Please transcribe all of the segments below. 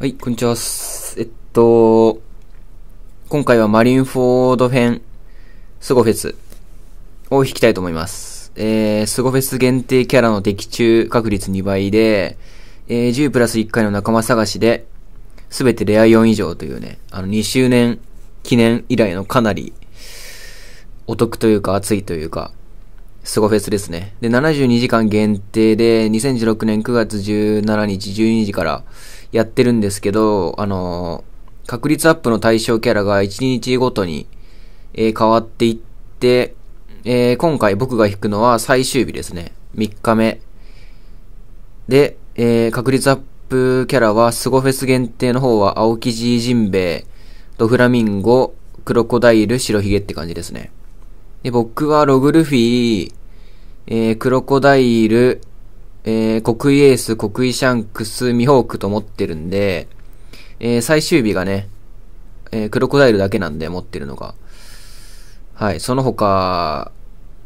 はい、こんにちは。えっと、今回はマリンフォード編、スゴフェスを弾きたいと思います。えー、スゴフェス限定キャラの的中確率2倍で、えー、10プラス1回の仲間探しで、すべてレア4以上というね、あの2周年記念以来のかなりお得というか熱いというか、スゴフェスですね。で、72時間限定で、2016年9月17日12時から、やってるんですけど、あの、確率アップの対象キャラが1日ごとに、えー、変わっていって、えー、今回僕が引くのは最終日ですね。3日目。で、えー、確率アップキャラは、スゴフェス限定の方は、青生ジジンベイ、ドフラミンゴ、クロコダイル、白ひげって感じですね。で、僕はログルフィー、えー、クロコダイル、えー、国威エース、国威シャンクス、ミホークと持ってるんで、えー、最終日がね、えー、クロコダイルだけなんで持ってるのが。はい、その他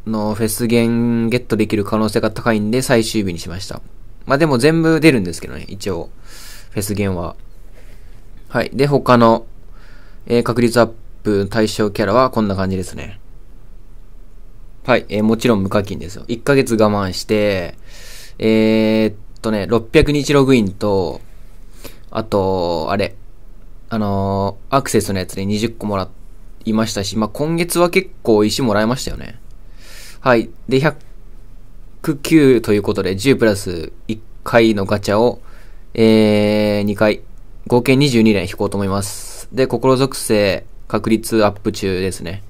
のフェスンゲットできる可能性が高いんで最終日にしました。まあ、でも全部出るんですけどね、一応。フェスンは。はい。で、他の、えー、確率アップ対象キャラはこんな感じですね。はい。えー、もちろん無課金ですよ。1ヶ月我慢して、えー、っとね、600日ログインと、あと、あれ、あのー、アクセスのやつで20個もらいましたし、まあ、今月は結構石もらいましたよね。はい。で、109ということで、10プラス1回のガチャを、えー、2回、合計22連引こうと思います。で、心属性確率アップ中ですね。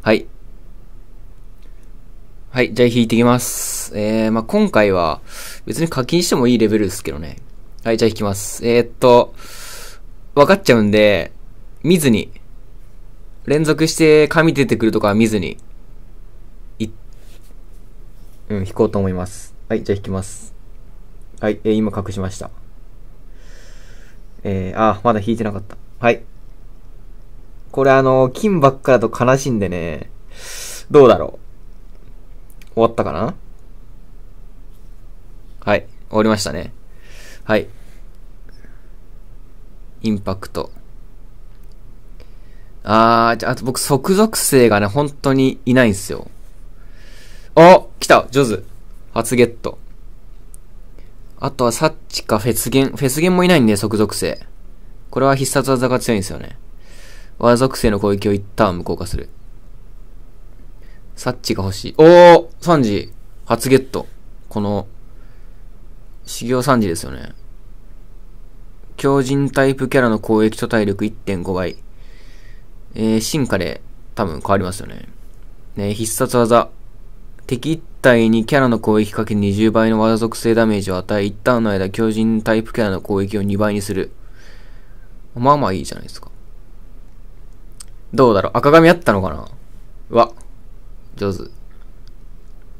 はい。はい、じゃあ弾いていきます。えー、まあ、今回は、別に課金してもいいレベルですけどね。はい、じゃあ弾きます。えー、っと、分かっちゃうんで、見ずに、連続して紙出てくるとか見ずに、い、うん、弾こうと思います。はい、じゃあ弾きます。はい、えー、今隠しました。えー、あ、まだ弾いてなかった。はい。これあの、金ばっかだと悲しいんでね、どうだろう。終わったかなはい。終わりましたね。はい。インパクト。あー、じゃあと僕、即属性がね、本当にいないんすよ。お来た上手初ゲット。あとは、サッチかフェスゲン。フェスゲンもいないんで、即属性。これは必殺技が強いんですよね。和属性の攻撃を一旦無効化する。サッチが欲しい。おーサンジ初ゲット。この、修行サンジですよね。強靭タイプキャラの攻撃と体力1.5倍。えー、進化で多分変わりますよね。ね必殺技。敵1体にキャラの攻撃かけ20倍の技属性ダメージを与え、一旦の間強靭タイプキャラの攻撃を2倍にする。まあまあいいじゃないですか。どうだろう赤髪あったのかなわ。上手。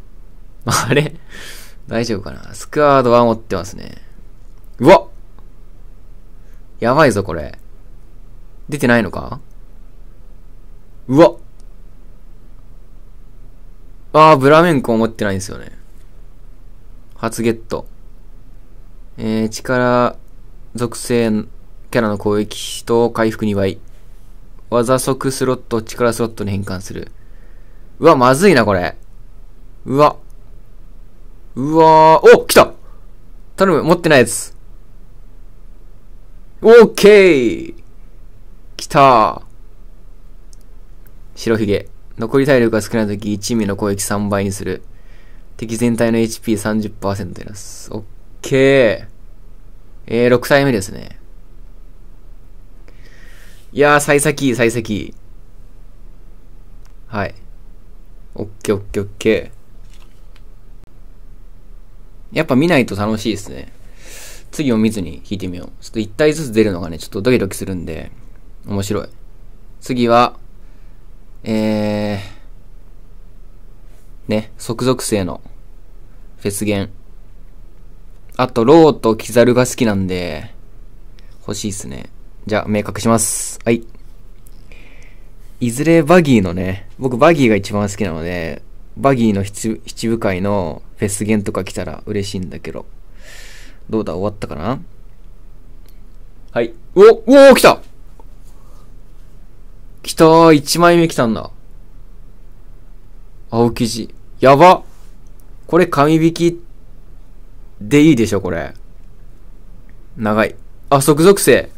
あれ大丈夫かなスクワードは持ってますね。うわやばいぞ、これ。出てないのかうわあー、ブラメンコ持ってないんですよね。初ゲット。えー、力属性キャラの攻撃と回復2倍。技速スロットを力スロットに変換する。うわ、まずいな、これ。うわ。うわー。お来た頼む、持ってないやつ。オッケー来た白ひげ。残り体力が少ないとき、1ミの攻撃3倍にする。敵全体の HP30% ります。オッケー。えー、6体目ですね。いやー、幸先いい、幸先いい。はい。オッケーオッケーオッケー。やっぱ見ないと楽しいですね。次を見ずに弾いてみよう。ちょっと1体ずつ出るのがね、ちょっとドキドキするんで、面白い。次は、えー、ね、即属性のフェス弦。あと、ローとキザルが好きなんで、欲しいっすね。じゃあ、明確します。はい。いずれバギーのね、僕バギーが一番好きなので、バギーの七部会のフェス限とか来たら嬉しいんだけど。どうだ終わったかなはい。おお来た来たー !1 枚目来たんだ。青生地。やばこれ紙引きでいいでしょ、これ。長い。あ、即属性。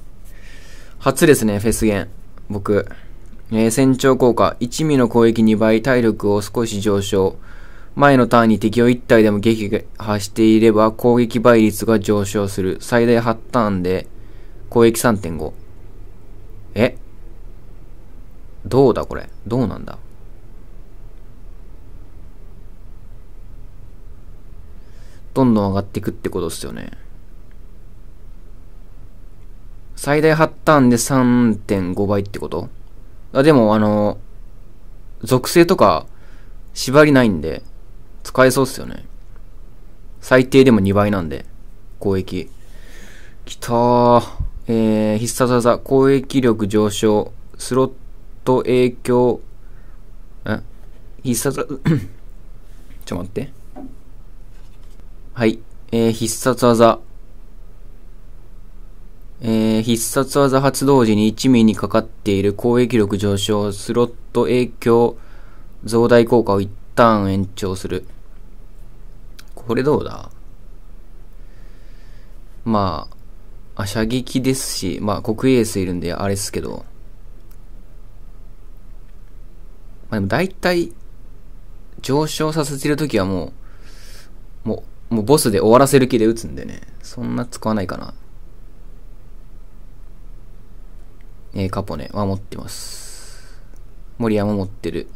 初ですね、フェス限。僕。えー、船長効果、1ミの攻撃2倍、体力を少し上昇。前のターンに敵を1体でも撃破していれば攻撃倍率が上昇する。最大8ターンで攻撃3.5。えどうだこれどうなんだどんどん上がっていくってことっすよね。最大8ターンで3.5倍ってことあでも、あの、属性とか縛りないんで、使えそうっすよね。最低でも2倍なんで、攻撃。きたー。えー、必殺技、攻撃力上昇、スロット影響、え必殺、ちょ待って。はい。えー、必殺技、えー、必殺技発動時に1ミリにかかっている攻撃力上昇、スロット影響増大効果を一旦延長する。これどうだまあ、あ、射撃ですし、まあ、国営数いるんで、あれっすけど。まあでも大体、上昇させてるときはもう、もう、もうボスで終わらせる気で打つんでね。そんな使わないかな。えー、カポネは持ってます。森山持ってる。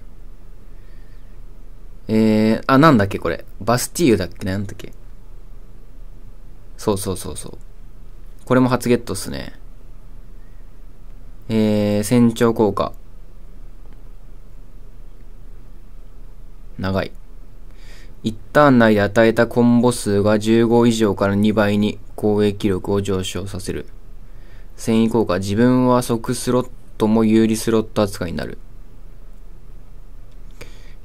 えー、あ、なんだっけこれ。バスティーユだっけなんだっけそうそうそうそう。これも初ゲットっすね。えー、船長効果。長い。一ターン内で与えたコンボ数が15以上から2倍に攻撃力を上昇させる。繊維効果、自分は即スロットも有利スロット扱いになる。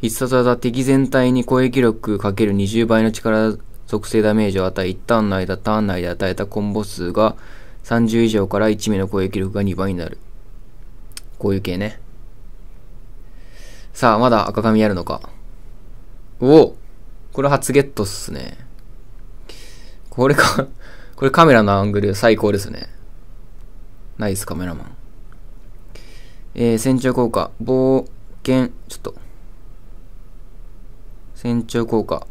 必殺技、敵全体に攻撃力かける2 0倍の力属性ダメージを与え、一ターンの間、ターン内で与えたコンボ数が30以上から1名の攻撃力が2倍になる。こういう系ね。さあ、まだ赤髪やるのか。おおこれ初ゲットっすね。これかこれカメラのアングル最高ですね。ナイスカメラマン。えー、船長効果、冒険、ちょっと。船長効果。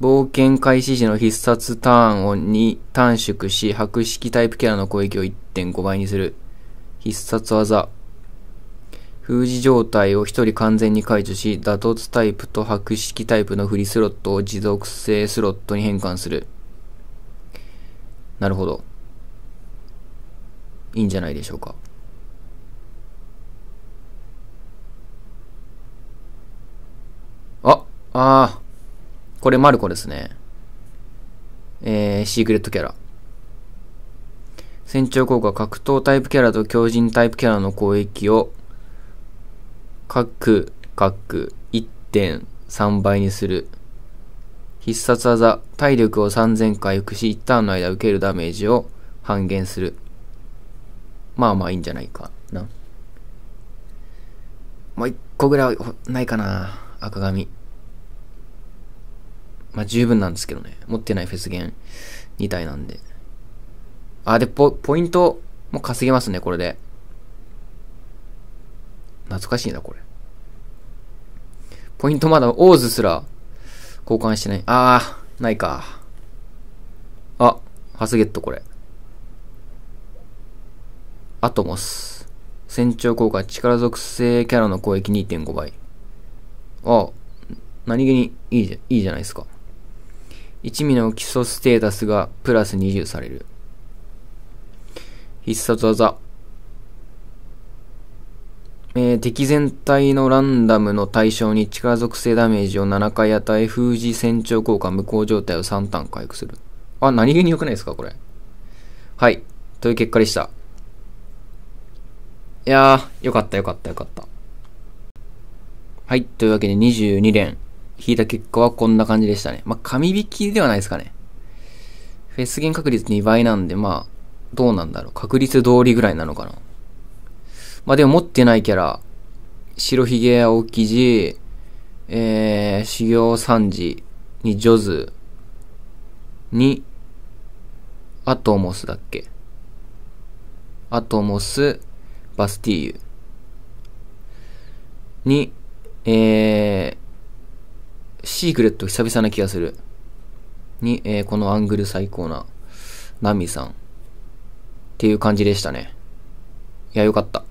冒険開始時の必殺ターンを2短縮し、白色タイプキャラの攻撃を1.5倍にする。必殺技。封じ状態を1人完全に解除し、打突タイプと白色タイプのフリスロットを持続性スロットに変換する。なるほど。いいんじゃないでしょうか。あ、あ、これマルコですね。えー、シークレットキャラ。戦長効果、格闘タイプキャラと強靭タイプキャラの攻撃を、各、各、1.3倍にする。必殺技、体力を3000回復し、1ターンの間受けるダメージを半減する。まあまあいいんじゃないかな。もう一個ぐらいないかな。赤髪。まあ十分なんですけどね。持ってないフェス弦2体なんで。あ、で、ポ、ポイントも稼げますね、これで。懐かしいな、これ。ポイントまだ、オーズすら交換してない。あー、ないか。あ、ハスゲットこれ。アトモス。船長効果、力属性キャラの攻撃2.5倍。ああ、何気にいいじゃいいじゃないですか。一味の基礎ステータスがプラス20される。必殺技。えー、敵全体のランダムの対象に力属性ダメージを7回与え、封じ船長効果無効状態を3ターン回復する。あ、何気に良くないですかこれ。はい。という結果でした。いやー、よかったよかったよかった。はい、というわけで22連、引いた結果はこんな感じでしたね。まあ、紙引きではないですかね。フェスゲン確率2倍なんで、まあ、どうなんだろう。確率通りぐらいなのかな。まあ、でも持ってないキャラ、白ひげや青生地、えー、修行三時にジョズ、に、アトモスだっけアトモス、バスティーユに、えー、シークレット久々な気がする。に、えー、このアングル最高な、ナミさん。っていう感じでしたね。いや、よかった。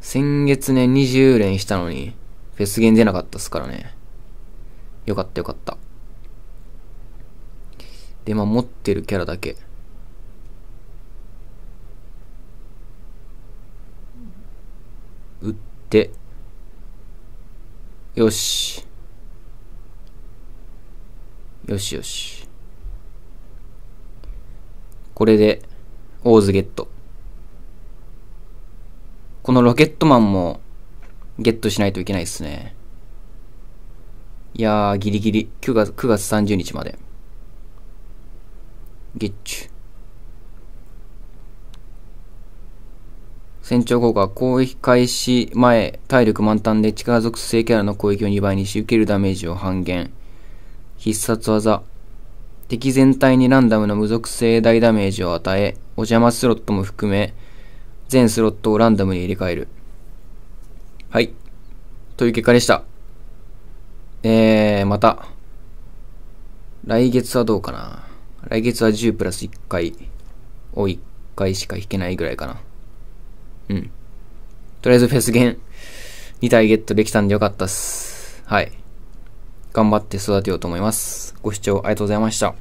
先月ね、20連したのに、フェス出なかったっすからね。よかったよかった。で、まあ、持ってるキャラだけ。、よし。よしよし。これで、オーズゲット。このロケットマンも、ゲットしないといけないですね。いやー、ギリギリ。9月、9月30日まで。ゲッチュ。船長効果攻撃開始前、体力満タンで力属性キャラの攻撃を2倍にし、受けるダメージを半減。必殺技。敵全体にランダムの無属性大ダメージを与え、お邪魔スロットも含め、全スロットをランダムに入れ替える。はい。という結果でした。えー、また。来月はどうかな。来月は10プラス1回を1回しか引けないぐらいかな。うん。とりあえずフェス弦2体ゲットできたんでよかったっす。はい。頑張って育てようと思います。ご視聴ありがとうございました。